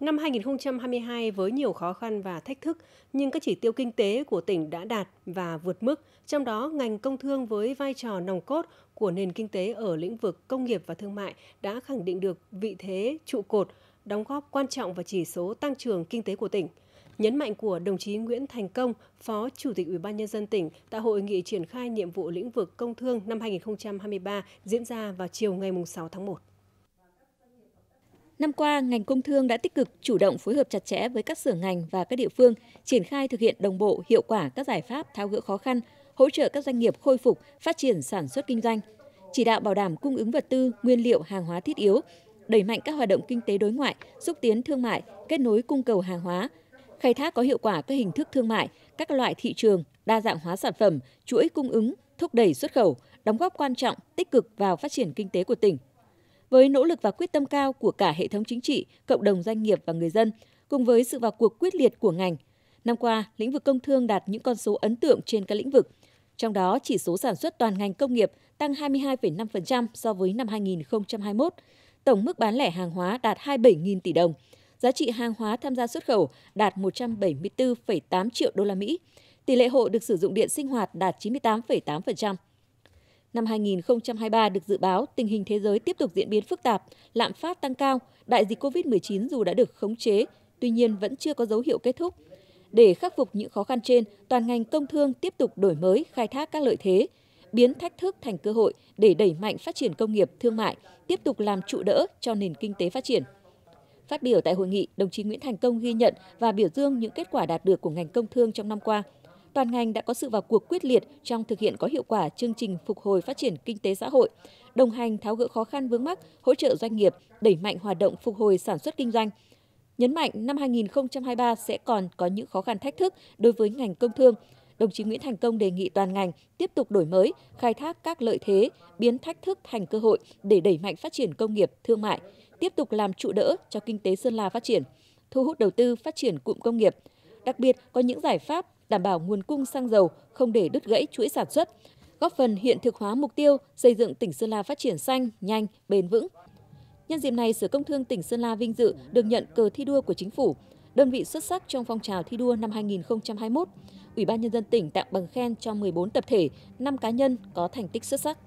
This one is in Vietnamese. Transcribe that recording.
Năm 2022 với nhiều khó khăn và thách thức, nhưng các chỉ tiêu kinh tế của tỉnh đã đạt và vượt mức, trong đó ngành công thương với vai trò nòng cốt của nền kinh tế ở lĩnh vực công nghiệp và thương mại đã khẳng định được vị thế trụ cột, đóng góp quan trọng vào chỉ số tăng trưởng kinh tế của tỉnh. Nhấn mạnh của đồng chí Nguyễn Thành Công, Phó Chủ tịch Ủy ban nhân dân tỉnh tại hội nghị triển khai nhiệm vụ lĩnh vực công thương năm 2023 diễn ra vào chiều ngày 6 tháng 1. Năm qua, ngành công thương đã tích cực chủ động phối hợp chặt chẽ với các sở ngành và các địa phương, triển khai thực hiện đồng bộ, hiệu quả các giải pháp tháo gỡ khó khăn, hỗ trợ các doanh nghiệp khôi phục, phát triển sản xuất kinh doanh, chỉ đạo bảo đảm cung ứng vật tư, nguyên liệu, hàng hóa thiết yếu, đẩy mạnh các hoạt động kinh tế đối ngoại, xúc tiến thương mại, kết nối cung cầu hàng hóa, khai thác có hiệu quả các hình thức thương mại, các loại thị trường, đa dạng hóa sản phẩm, chuỗi cung ứng, thúc đẩy xuất khẩu, đóng góp quan trọng, tích cực vào phát triển kinh tế của tỉnh với nỗ lực và quyết tâm cao của cả hệ thống chính trị, cộng đồng doanh nghiệp và người dân, cùng với sự vào cuộc quyết liệt của ngành. Năm qua, lĩnh vực công thương đạt những con số ấn tượng trên các lĩnh vực. Trong đó, chỉ số sản xuất toàn ngành công nghiệp tăng 22,5% so với năm 2021, tổng mức bán lẻ hàng hóa đạt 27.000 tỷ đồng, giá trị hàng hóa tham gia xuất khẩu đạt 174,8 triệu đô la Mỹ, tỷ lệ hộ được sử dụng điện sinh hoạt đạt 98,8%. Năm 2023 được dự báo tình hình thế giới tiếp tục diễn biến phức tạp, lạm phát tăng cao, đại dịch COVID-19 dù đã được khống chế, tuy nhiên vẫn chưa có dấu hiệu kết thúc. Để khắc phục những khó khăn trên, toàn ngành công thương tiếp tục đổi mới, khai thác các lợi thế, biến thách thức thành cơ hội để đẩy mạnh phát triển công nghiệp, thương mại, tiếp tục làm trụ đỡ cho nền kinh tế phát triển. Phát biểu tại hội nghị, đồng chí Nguyễn Thành Công ghi nhận và biểu dương những kết quả đạt được của ngành công thương trong năm qua – toàn ngành đã có sự vào cuộc quyết liệt trong thực hiện có hiệu quả chương trình phục hồi phát triển kinh tế xã hội, đồng hành tháo gỡ khó khăn vướng mắc, hỗ trợ doanh nghiệp, đẩy mạnh hoạt động phục hồi sản xuất kinh doanh. Nhấn mạnh năm 2023 sẽ còn có những khó khăn thách thức đối với ngành công thương, đồng chí Nguyễn Thành Công đề nghị toàn ngành tiếp tục đổi mới, khai thác các lợi thế, biến thách thức thành cơ hội để đẩy mạnh phát triển công nghiệp, thương mại, tiếp tục làm trụ đỡ cho kinh tế Sơn La phát triển, thu hút đầu tư phát triển cụm công nghiệp. Đặc biệt có những giải pháp đảm bảo nguồn cung xăng dầu, không để đứt gãy chuỗi sản xuất, góp phần hiện thực hóa mục tiêu xây dựng tỉnh Sơn La phát triển xanh, nhanh, bền vững. Nhân dịp này, Sở Công Thương tỉnh Sơn La vinh dự được nhận cờ thi đua của chính phủ, đơn vị xuất sắc trong phong trào thi đua năm 2021. Ủy ban nhân dân tỉnh tặng bằng khen cho 14 tập thể, 5 cá nhân có thành tích xuất sắc.